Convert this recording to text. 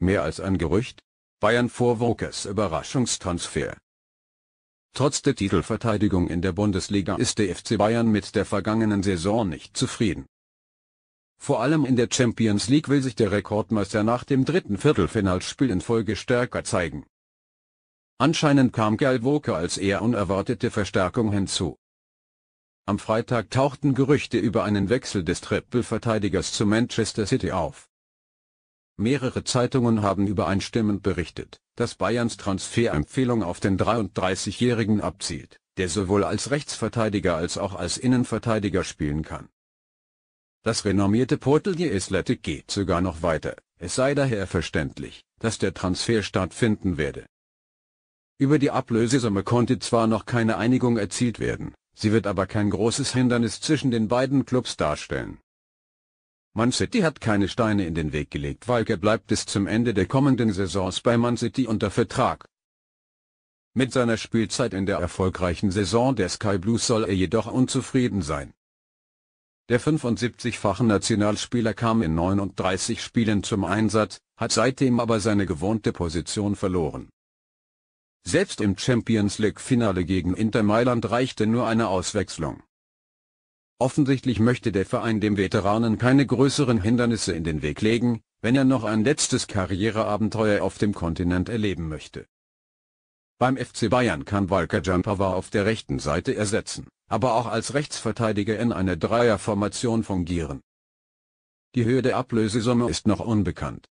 Mehr als ein Gerücht? Bayern vor Wokers Überraschungstransfer. Trotz der Titelverteidigung in der Bundesliga ist der FC Bayern mit der vergangenen Saison nicht zufrieden. Vor allem in der Champions League will sich der Rekordmeister nach dem dritten Viertelfinalspiel in Folge stärker zeigen. Anscheinend kam Kyle Walker als eher unerwartete Verstärkung hinzu. Am Freitag tauchten Gerüchte über einen Wechsel des Triple-Verteidigers zu Manchester City auf. Mehrere Zeitungen haben übereinstimmend berichtet, dass Bayerns Transferempfehlung auf den 33-Jährigen abzielt, der sowohl als Rechtsverteidiger als auch als Innenverteidiger spielen kann. Das renommierte die Athletic geht sogar noch weiter, es sei daher verständlich, dass der Transfer stattfinden werde. Über die Ablösesumme konnte zwar noch keine Einigung erzielt werden, sie wird aber kein großes Hindernis zwischen den beiden Clubs darstellen. Man City hat keine Steine in den Weg gelegt. Walker bleibt bis zum Ende der kommenden Saisons bei Man City unter Vertrag. Mit seiner Spielzeit in der erfolgreichen Saison der Sky Blues soll er jedoch unzufrieden sein. Der 75-fache Nationalspieler kam in 39 Spielen zum Einsatz, hat seitdem aber seine gewohnte Position verloren. Selbst im Champions League-Finale gegen Inter Mailand reichte nur eine Auswechslung. Offensichtlich möchte der Verein dem Veteranen keine größeren Hindernisse in den Weg legen, wenn er noch ein letztes Karriereabenteuer auf dem Kontinent erleben möchte. Beim FC Bayern kann Walker Jampava auf der rechten Seite ersetzen, aber auch als Rechtsverteidiger in einer Dreierformation fungieren. Die Höhe der Ablösesumme ist noch unbekannt.